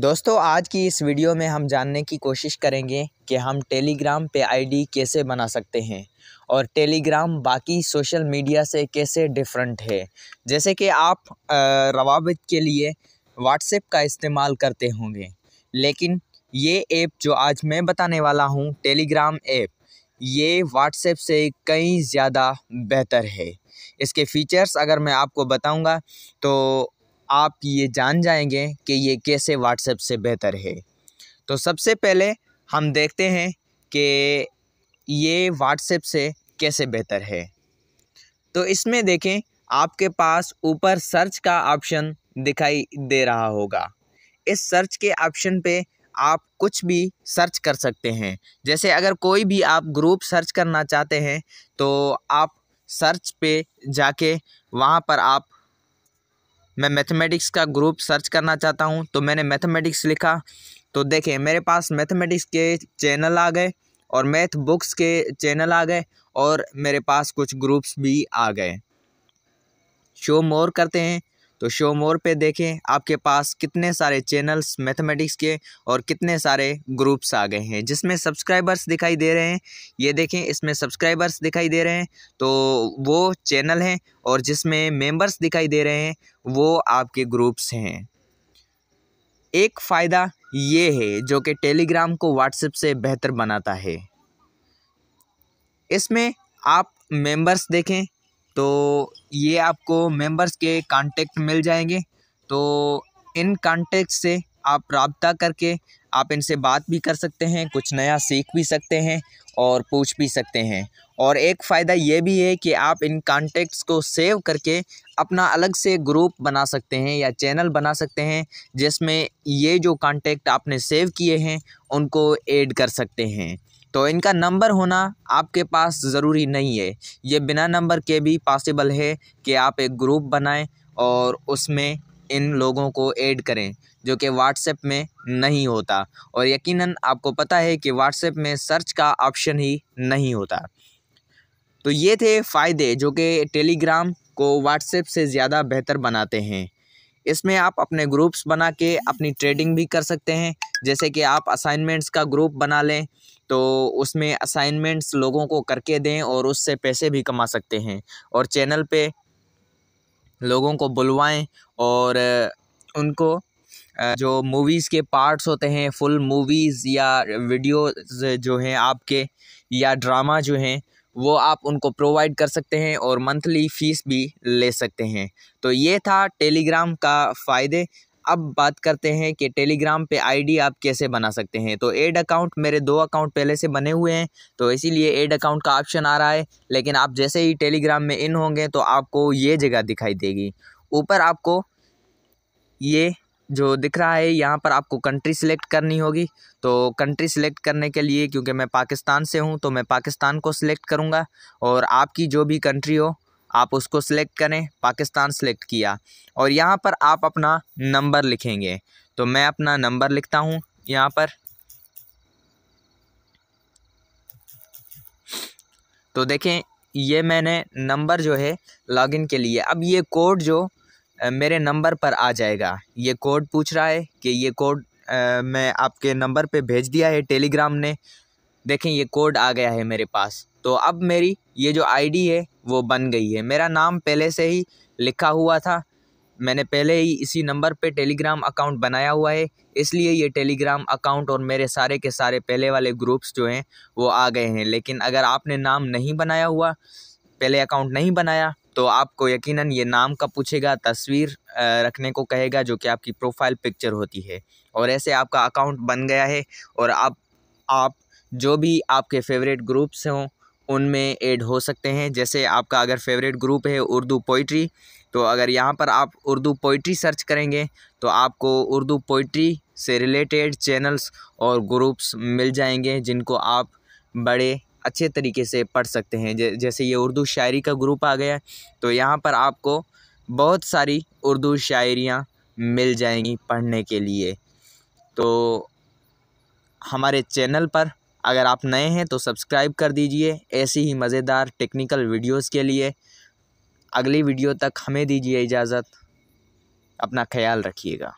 दोस्तों आज की इस वीडियो में हम जानने की कोशिश करेंगे कि हम टेलीग्राम पे आईडी कैसे बना सकते हैं और टेलीग्राम बाकी सोशल मीडिया से कैसे डिफरेंट है जैसे कि आप रवाबित के लिए व्हाट्सएप का इस्तेमाल करते होंगे लेकिन ये ऐप जो आज मैं बताने वाला हूँ टेलीग्राम ऐप ये व्हाट्सएप से कई ज़्यादा बेहतर है इसके फीचर्स अगर मैं आपको बताऊंगा तो आप ये जान जाएंगे कि ये कैसे व्हाट्सएप से बेहतर है तो सबसे पहले हम देखते हैं कि ये व्हाट्सएप से कैसे बेहतर है तो इसमें देखें आपके पास ऊपर सर्च का ऑप्शन दिखाई दे रहा होगा इस सर्च के ऑप्शन पे आप कुछ भी सर्च कर सकते हैं जैसे अगर कोई भी आप ग्रुप सर्च करना चाहते हैं तो आप सर्च पे जाके वहाँ पर आप मैं मैथमेटिक्स का ग्रुप सर्च करना चाहता हूँ तो मैंने मैथमेटिक्स लिखा तो देखें मेरे पास मैथमेटिक्स के चैनल आ गए और मैथ बुक्स के चैनल आ गए और मेरे पास कुछ ग्रुप्स भी आ गए शो मोर करते हैं तो शो मोर पे देखें आपके पास कितने सारे चैनल्स मैथमेटिक्स के और कितने सारे ग्रुप्स आ गए हैं जिसमें सब्सक्राइबर्स दिखाई दे रहे हैं ये देखें इसमें सब्सक्राइबर्स दिखाई दे रहे हैं तो वो चैनल हैं और जिसमें मेंबर्स दिखाई दे रहे हैं वो आपके ग्रुप्स हैं एक फ़ायदा ये है जो कि टेलीग्राम को व्हाट्सएप से बेहतर बनाता है इसमें आप मेंबर्स देखें तो ये आपको मेंबर्स के कांटेक्ट मिल जाएंगे तो इन कांटेक्ट से आप रबता करके आप इनसे बात भी कर सकते हैं कुछ नया सीख भी सकते हैं और पूछ भी सकते हैं और एक फ़ायदा ये भी है कि आप इन कांटेक्ट्स को सेव करके अपना अलग से ग्रुप बना सकते हैं या चैनल बना सकते हैं जिसमें ये जो कांटेक्ट आपने सेव किए हैं उनको ऐड कर सकते हैं तो इनका नंबर होना आपके पास ज़रूरी नहीं है ये बिना नंबर के भी पॉसिबल है कि आप एक ग्रुप बनाएं और उसमें इन लोगों को ऐड करें जो कि व्हाट्सएप में नहीं होता और यकीनन आपको पता है कि व्हाट्सएप में सर्च का ऑप्शन ही नहीं होता तो ये थे फ़ायदे जो कि टेलीग्राम को व्हाट्सएप से ज़्यादा बेहतर बनाते हैं इसमें आप अपने ग्रुप्स बना के अपनी ट्रेडिंग भी कर सकते हैं जैसे कि आप असाइनमेंट्स का ग्रुप बना लें तो उसमें असाइनमेंट्स लोगों को करके दें और उससे पैसे भी कमा सकते हैं और चैनल पे लोगों को बुलवाएं और उनको जो मूवीज़ के पार्ट्स होते हैं फुल मूवीज़ या वीडियोस जो हैं आपके या ड्रामा जो हैं वो आप उनको प्रोवाइड कर सकते हैं और मंथली फ़ीस भी ले सकते हैं तो ये था टेलीग्राम का फ़ायदे अब बात करते हैं कि टेलीग्राम पे आईडी आप कैसे बना सकते हैं तो एड अकाउंट मेरे दो अकाउंट पहले से बने हुए हैं तो इसीलिए एड अकाउंट का ऑप्शन आ रहा है लेकिन आप जैसे ही टेलीग्राम में इन होंगे तो आपको ये जगह दिखाई देगी ऊपर आपको ये जो दिख रहा है यहाँ पर आपको कंट्री सिलेक्ट करनी होगी तो कंट्री सिलेक्ट करने के लिए क्योंकि मैं पाकिस्तान से हूँ तो मैं पाकिस्तान को सिलेक्ट करूँगा और आपकी जो भी कंट्री हो आप उसको सिलेक्ट करें पाकिस्तान सेलेक्ट किया और यहाँ पर आप अपना नंबर लिखेंगे तो मैं अपना नंबर लिखता हूँ यहाँ पर तो देखें ये मैंने नंबर जो है लॉगिन के लिए अब ये कोड जो मेरे नंबर पर आ जाएगा ये कोड पूछ रहा है कि ये कोड मैं आपके नंबर पे भेज दिया है टेलीग्राम ने देखें ये कोड आ गया है मेरे पास तो अब मेरी ये जो आईडी है वो बन गई है मेरा नाम पहले से ही लिखा हुआ था मैंने पहले ही इसी नंबर पे टेलीग्राम अकाउंट बनाया हुआ है इसलिए ये टेलीग्राम अकाउंट और मेरे सारे के सारे पहले वाले ग्रुप्स जो हैं वो आ गए हैं लेकिन अगर आपने नाम नहीं बनाया हुआ पहले अकाउंट नहीं बनाया तो आपको यकीनन ये नाम का पूछेगा तस्वीर रखने को कहेगा जो कि आपकी प्रोफाइल पिक्चर होती है और ऐसे आपका अकाउंट बन गया है और आप आप जो भी आपके फ़ेवरेट ग्रुप्स हों उनमें ऐड हो सकते हैं जैसे आपका अगर फेवरेट ग्रुप है उर्दू पोइट्री तो अगर यहाँ पर आप उर्दू पोइट्री सर्च करेंगे तो आपको उर्दू पोइट्री से रिलेटेड चैनल्स और ग्रुप्स मिल जाएंगे जिनको आप बड़े अच्छे तरीके से पढ़ सकते हैं जैसे ये उर्दू शायरी का ग्रुप आ गया तो यहाँ पर आपको बहुत सारी उर्दू शायरियाँ मिल जाएंगी पढ़ने के लिए तो हमारे चैनल पर अगर आप नए हैं तो सब्सक्राइब कर दीजिए ऐसी ही मज़ेदार टेक्निकल वीडियोस के लिए अगली वीडियो तक हमें दीजिए इजाज़त अपना ख्याल रखिएगा